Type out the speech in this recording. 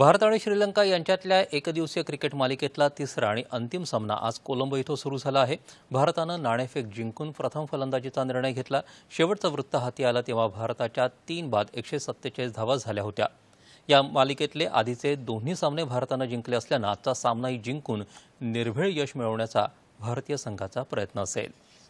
भारत आणि श्रीलंका यांच्यातल्या एकदिवसीय क्रिकेट मालिकेतला तिसरा आणि अंतिम सामना आज कोलंबो इथं सुरू झाला आहे भारतानं नाणेफेक जिंकून प्रथम फलंदाजीचा निर्णय घेतला शेवटचा वृत्त हाती आला तेव्हा भारताच्या तीन बाद एकशे सत्तेचाळीस धावा झाल्या होत्या या मालिकेतले आधीचे दोन्ही सामने भारतानं जिंकले असल्यानं आजचा सामनाही जिंकून निर्भेळ यश मिळवण्याचा भारतीय संघाचा प्रयत्न असेल